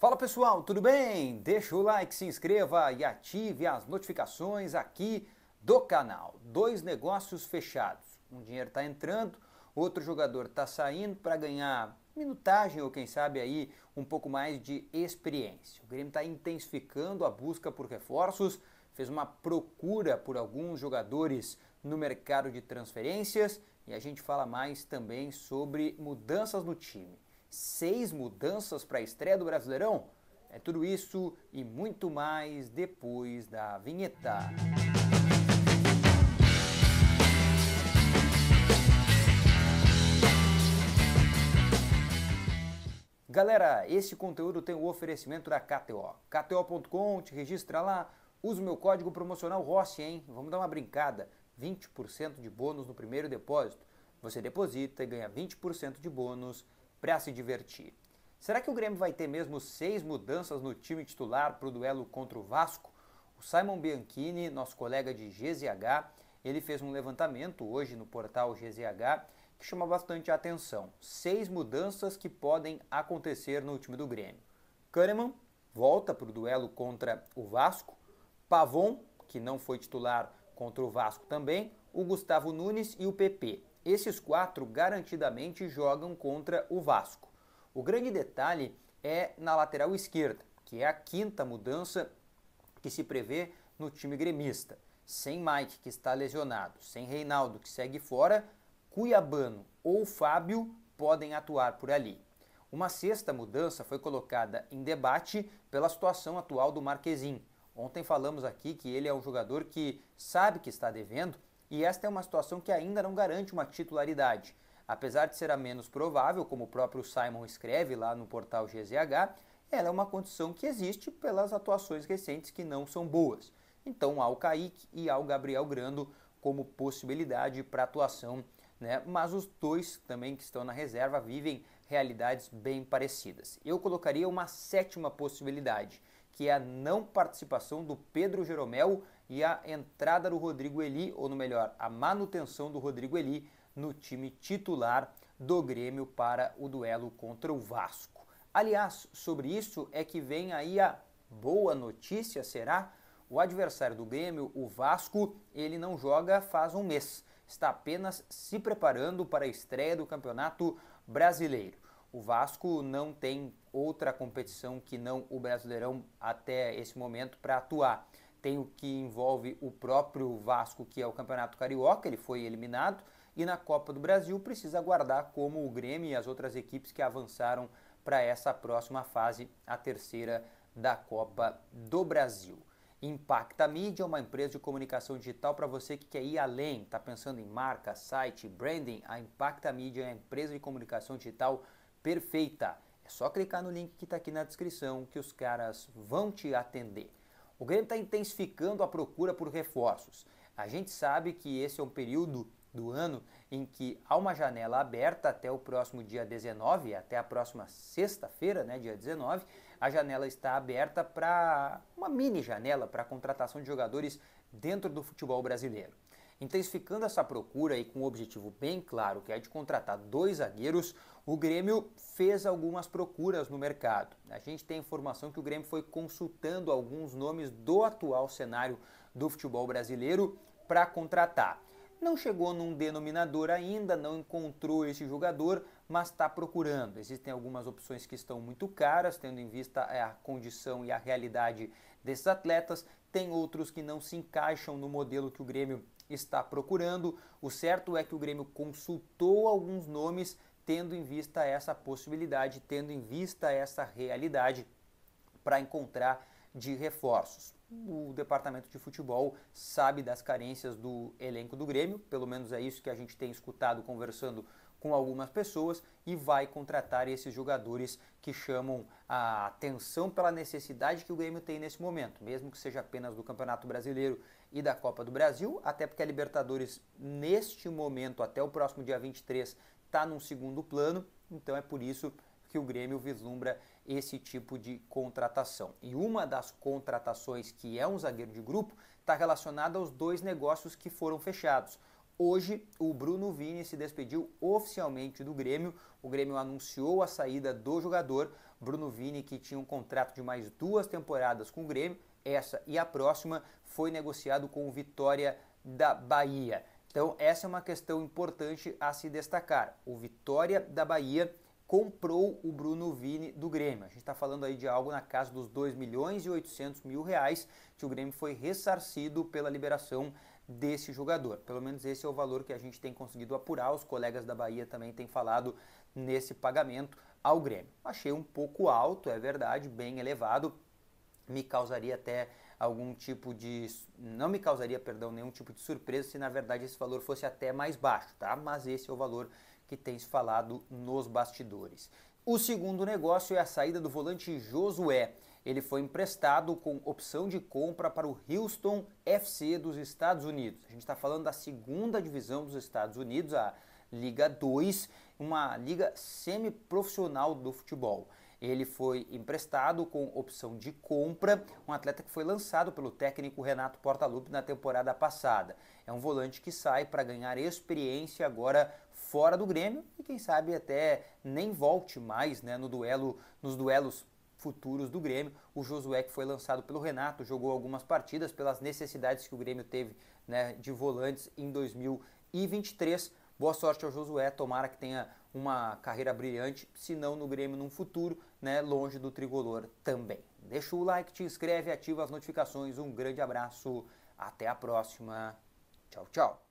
Fala pessoal, tudo bem? Deixa o like, se inscreva e ative as notificações aqui do canal. Dois negócios fechados. Um dinheiro está entrando, outro jogador está saindo para ganhar minutagem ou quem sabe aí um pouco mais de experiência. O Grêmio está intensificando a busca por reforços, fez uma procura por alguns jogadores no mercado de transferências e a gente fala mais também sobre mudanças no time seis mudanças para a estreia do Brasileirão? É tudo isso e muito mais depois da vinheta. Galera, esse conteúdo tem o oferecimento da KTO. KTO.com, te registra lá, usa o meu código promocional Rossi, hein? Vamos dar uma brincada. 20% de bônus no primeiro depósito. Você deposita e ganha 20% de bônus para se divertir. Será que o Grêmio vai ter mesmo seis mudanças no time titular para o duelo contra o Vasco? O Simon Bianchini, nosso colega de GZH, ele fez um levantamento hoje no portal GZH que chama bastante a atenção. Seis mudanças que podem acontecer no time do Grêmio. Kahneman volta para o duelo contra o Vasco. Pavon, que não foi titular contra o Vasco também. O Gustavo Nunes e o PP. Esses quatro garantidamente jogam contra o Vasco. O grande detalhe é na lateral esquerda, que é a quinta mudança que se prevê no time gremista. Sem Mike, que está lesionado, sem Reinaldo, que segue fora, Cuiabano ou Fábio podem atuar por ali. Uma sexta mudança foi colocada em debate pela situação atual do Marquezin. Ontem falamos aqui que ele é um jogador que sabe que está devendo, e esta é uma situação que ainda não garante uma titularidade. Apesar de ser a menos provável, como o próprio Simon escreve lá no portal GZH, ela é uma condição que existe pelas atuações recentes que não são boas. Então há o Kaique e há o Gabriel Grando como possibilidade para atuação, né? mas os dois também que estão na reserva vivem realidades bem parecidas. Eu colocaria uma sétima possibilidade, que é a não participação do Pedro Jeromel e a entrada do Rodrigo Eli, ou no melhor, a manutenção do Rodrigo Eli no time titular do Grêmio para o duelo contra o Vasco. Aliás, sobre isso é que vem aí a boa notícia, será? O adversário do Grêmio, o Vasco, ele não joga faz um mês. Está apenas se preparando para a estreia do Campeonato Brasileiro. O Vasco não tem outra competição que não o Brasileirão até esse momento para atuar. Tem o que envolve o próprio Vasco, que é o Campeonato Carioca, ele foi eliminado, e na Copa do Brasil precisa aguardar como o Grêmio e as outras equipes que avançaram para essa próxima fase, a terceira da Copa do Brasil. Impacta Media é uma empresa de comunicação digital para você que quer ir além, está pensando em marca, site, branding. A Impacta Media é a empresa de comunicação digital perfeita. É só clicar no link que está aqui na descrição que os caras vão te atender. O Grêmio está intensificando a procura por reforços. A gente sabe que esse é um período do ano em que há uma janela aberta até o próximo dia 19, até a próxima sexta-feira, né, dia 19, a janela está aberta para uma mini janela para contratação de jogadores dentro do futebol brasileiro. Intensificando essa procura e com um objetivo bem claro, que é de contratar dois zagueiros, o Grêmio fez algumas procuras no mercado. A gente tem informação que o Grêmio foi consultando alguns nomes do atual cenário do futebol brasileiro para contratar. Não chegou num denominador ainda, não encontrou esse jogador, mas está procurando. Existem algumas opções que estão muito caras, tendo em vista é, a condição e a realidade desses atletas. Tem outros que não se encaixam no modelo que o Grêmio está procurando. O certo é que o Grêmio consultou alguns nomes, tendo em vista essa possibilidade, tendo em vista essa realidade para encontrar de reforços. O departamento de futebol sabe das carências do elenco do Grêmio, pelo menos é isso que a gente tem escutado conversando com algumas pessoas e vai contratar esses jogadores que chamam a atenção pela necessidade que o Grêmio tem nesse momento, mesmo que seja apenas do Campeonato Brasileiro e da Copa do Brasil, até porque a Libertadores, neste momento, até o próximo dia 23, está num segundo plano, então é por isso que o Grêmio vislumbra esse tipo de contratação. E uma das contratações que é um zagueiro de grupo está relacionada aos dois negócios que foram fechados. Hoje, o Bruno Vini se despediu oficialmente do Grêmio. O Grêmio anunciou a saída do jogador. Bruno Vini, que tinha um contrato de mais duas temporadas com o Grêmio, essa e a próxima, foi negociado com o Vitória da Bahia. Então, essa é uma questão importante a se destacar. O Vitória da Bahia comprou o Bruno Vini do Grêmio. A gente está falando aí de algo na casa dos 2 milhões e 800 mil reais que o Grêmio foi ressarcido pela liberação desse jogador. Pelo menos esse é o valor que a gente tem conseguido apurar. Os colegas da Bahia também têm falado nesse pagamento ao Grêmio. Achei um pouco alto, é verdade, bem elevado. Me causaria até algum tipo de. Não me causaria, perdão, nenhum tipo de surpresa se na verdade esse valor fosse até mais baixo, tá? Mas esse é o valor que tem se falado nos bastidores. O segundo negócio é a saída do volante Josué ele foi emprestado com opção de compra para o Houston FC dos Estados Unidos. A gente está falando da segunda divisão dos Estados Unidos, a Liga 2, uma liga semiprofissional do futebol. Ele foi emprestado com opção de compra, um atleta que foi lançado pelo técnico Renato Portaluppi na temporada passada. É um volante que sai para ganhar experiência agora fora do Grêmio e quem sabe até nem volte mais, né, no duelo, nos duelos futuros do Grêmio. O Josué, que foi lançado pelo Renato, jogou algumas partidas pelas necessidades que o Grêmio teve né, de volantes em 2023. Boa sorte ao Josué, tomara que tenha uma carreira brilhante, se não no Grêmio num futuro, né, longe do tricolor também. Deixa o like, te inscreve, ativa as notificações. Um grande abraço, até a próxima. Tchau, tchau.